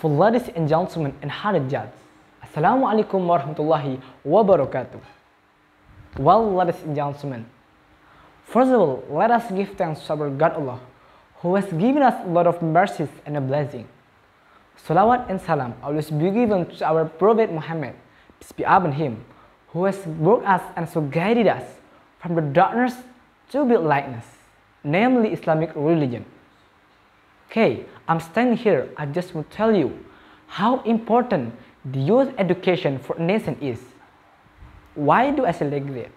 for ladies and gentlemen and harajat. Assalamu alaikum warahmatullahi wabarakatuh. Well, ladies and gentlemen, first of all, let us give thanks to our God Allah, who has given us a lot of mercies and a blessing. Salawat and salam always be given to our Prophet Muhammad, peace be upon him, who has brought us and so guided us from the darkness to build lightness, namely Islamic religion. Okay, I'm standing here. I just want to tell you how important the youth education for a nation is. Why do I select that?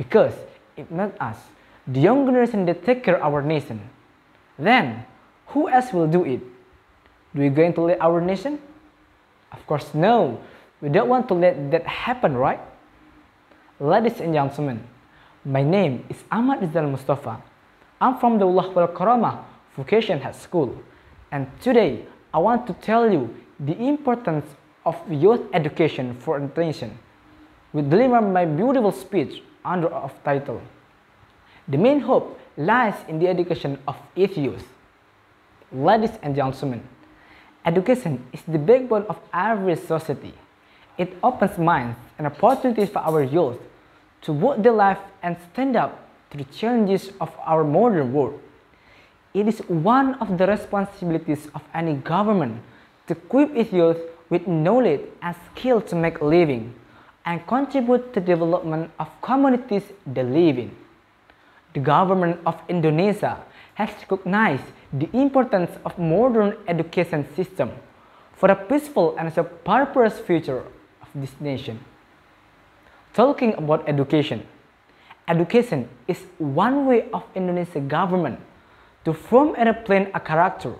Because it makes us, the young generation that take care our nation. Then, who else will do it? Do we going to let our nation? Of course, no. We don't want to let that happen, right? Ladies and gentlemen, my name is Ahmad Rizal Mustafa. I'm from the Ulah Wal Karamah vocation has school. And today, I want to tell you the importance of youth education for attention. We deliver my beautiful speech under of title. The main hope lies in the education of its youth. Ladies and gentlemen, education is the backbone of every society. It opens minds and opportunities for our youth to work their life and stand up to the challenges of our modern world it is one of the responsibilities of any government to equip its youth with knowledge and skill to make a living and contribute to development of communities they live in. The government of Indonesia has recognized the importance of modern education system for a peaceful and prosperous future of this nation. Talking about education, education is one way of Indonesian government to form and plan a character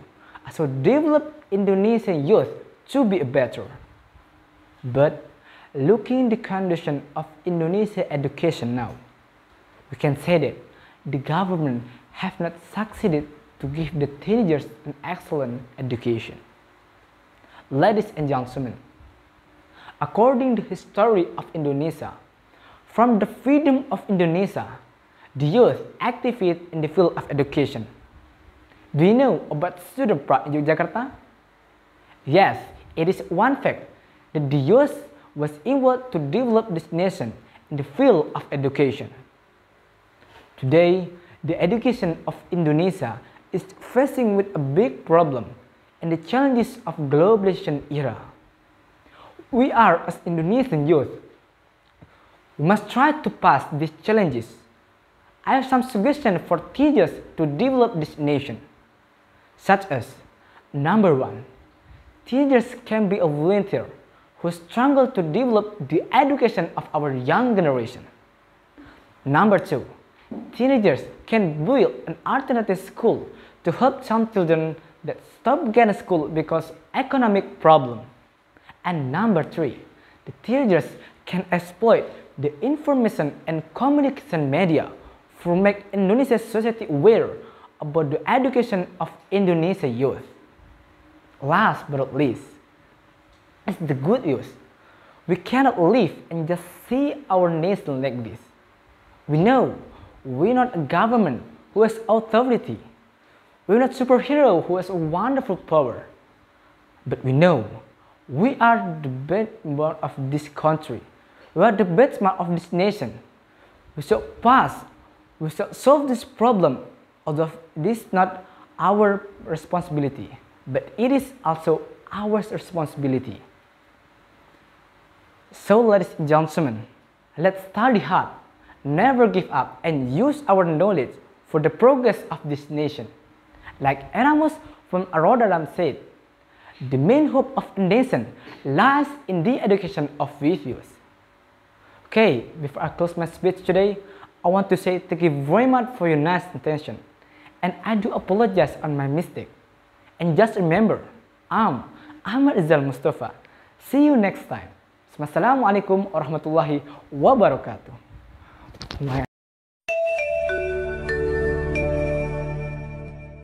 so develop Indonesian youth to be better. But looking the condition of Indonesian education now, we can say that the government have not succeeded to give the teenagers an excellent education. Ladies and gentlemen, according to the history of Indonesia, from the freedom of Indonesia, the youth activate in the field of education do you know about Sudapra in Yogyakarta? Yes, it is one fact that the US was able to develop this nation in the field of education. Today, the education of Indonesia is facing with a big problem and the challenges of globalization era. We are as Indonesian youth, we must try to pass these challenges. I have some suggestions for teachers to develop this nation such as number one, teachers can be a volunteer who struggle to develop the education of our young generation. Number two, teenagers can build an alternative school to help some children that stop getting school because economic problem. And number three, the teenagers can exploit the information and communication media for make Indonesia's society aware about the education of Indonesia youth. Last but not least, it's the good news. We cannot live and just see our nation like this. We know we're not a government who has authority. We're not superhero who has a wonderful power. But we know we are the part of this country. We are the part of this nation. We shall pass. We shall solve this problem although this is not our responsibility, but it is also our responsibility. So ladies and gentlemen, let's study hard, never give up and use our knowledge for the progress of this nation. Like Erasmus from Rotterdam said, the main hope of a nation lies in the education of virtues. Okay, before I close my speech today, I want to say thank you very much for your nice attention and I do apologize on my mistake. And just remember, I'm Ahmad Izal Mustafa. See you next time. Wassalamualaikum warahmatullahi wabarakatuh.